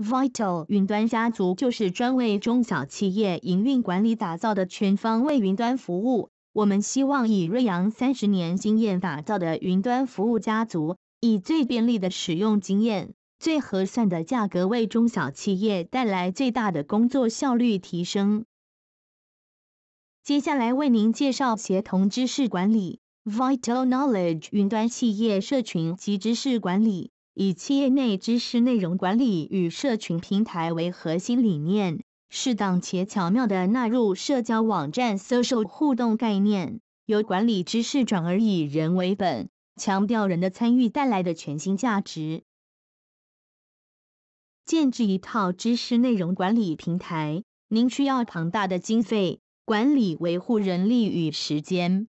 Vital 云端家族就是专为中小企业营运管理打造的全方位云端服务。我们希望以瑞阳三十年经验打造的云端服务家族，以最便利的使用经验、最合算的价格，为中小企业带来最大的工作效率提升。接下来为您介绍协同知识管理 Vital Knowledge 云端企业社群及知识管理。以企业内知识内容管理与社群平台为核心理念，适当且巧妙地纳入社交网站、social 互动概念，由管理知识转而以人为本，强调人的参与带来的全新价值，建制一套知识内容管理平台。您需要庞大的经费、管理、维护人力与时间。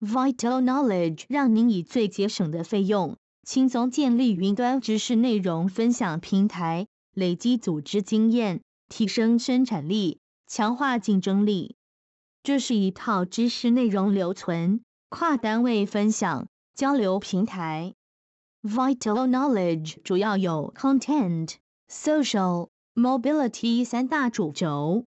Vital Knowledge 让您以最节省的费用。轻松建立云端知识内容分享平台，累积组织经验，提升生产力，强化竞争力。这是一套知识内容留存、跨单位分享交流平台。Vital Knowledge 主要有 Content、Social、Mobility 三大主轴，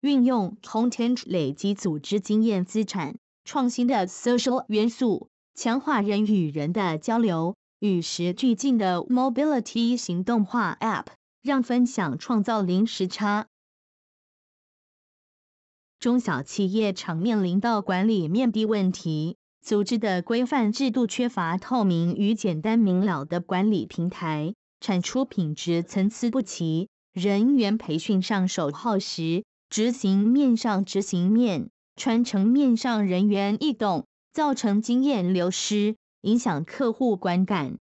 运用 Content 累积组织经验资产，创新的 Social 元素强化人与人的交流。与时俱进的 Mobility 行动化 App，让分享创造零时差。中小企业常面临到管理面壁问题，组织的规范制度缺乏透明与简单明了的管理平台，产出品质参差不齐，人员培训上手耗时，执行面上执行面传承面上人员易动，造成经验流失。影响客户观感。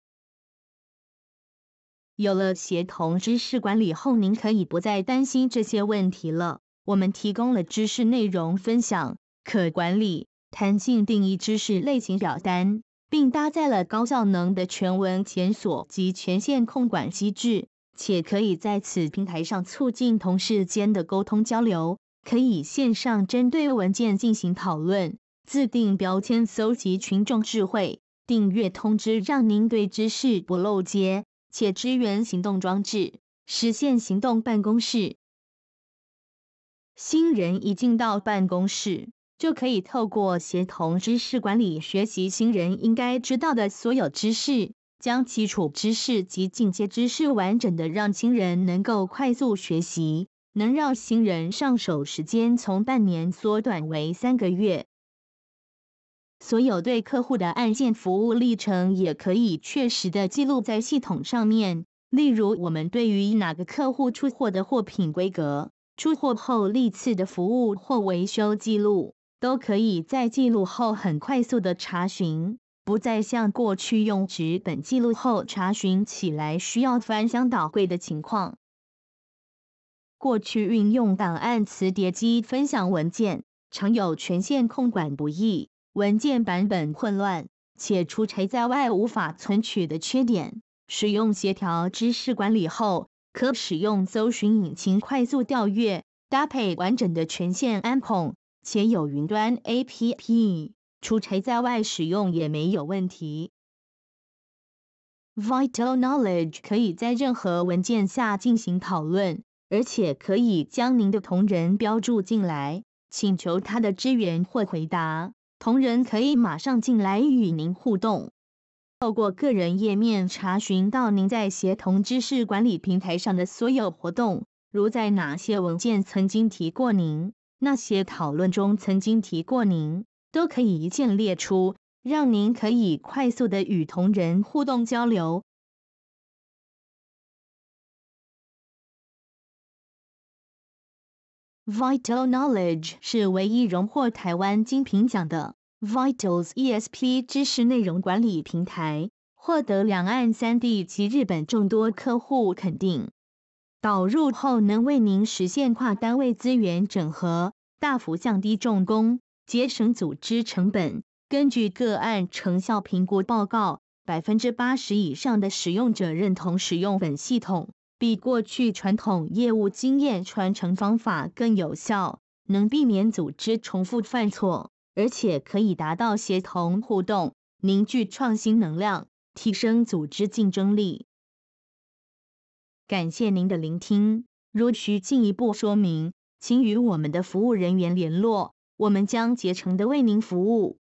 有了协同知识管理后，您可以不再担心这些问题了。我们提供了知识内容分享、可管理、弹性定义知识类型表单，并搭载了高效能的全文检索及权限控管机制，且可以在此平台上促进同事间的沟通交流，可以线上针对文件进行讨论、自定标签、搜集群众智慧。订阅通知，让您对知识不漏接，且支援行动装置，实现行动办公室。新人一进到办公室，就可以透过协同知识管理学习新人应该知道的所有知识，将基础知识及进阶知识完整的让新人能够快速学习，能让新人上手时间从半年缩短为三个月。所有对客户的案件服务历程也可以确实的记录在系统上面。例如，我们对于哪个客户出货的货品规格、出货后历次的服务或维修记录，都可以在记录后很快速的查询，不再像过去用纸本记录后查询起来需要翻箱倒柜的情况。过去运用档案磁碟机分享文件，常有权限控管不易。文件版本混乱且除差在外无法存取的缺点，使用协调知识管理后，可使用搜寻引擎快速调阅，搭配完整的权限安控，且有云端 APP，除差在外使用也没有问题。Vital Knowledge 可以在任何文件下进行讨论，而且可以将您的同仁标注进来，请求他的支援或回答。同仁可以马上进来与您互动，透过个人页面查询到您在协同知识管理平台上的所有活动，如在哪些文件曾经提过您，那些讨论中曾经提过您，都可以一键列出，让您可以快速的与同仁互动交流。Vital Knowledge 是唯一荣获台湾金品奖的 Vitals ESP 知识内容管理平台，获得两岸三地及日本众多客户肯定。导入后能为您实现跨单位资源整合，大幅降低重工，节省组织成本。根据个案成效评估报告，百分之八十以上的使用者认同使用本系统。比过去传统业务经验传承方法更有效，能避免组织重复犯错，而且可以达到协同互动、凝聚创新能量、提升组织竞争力。感谢您的聆听。如需进一步说明，请与我们的服务人员联络，我们将竭诚的为您服务。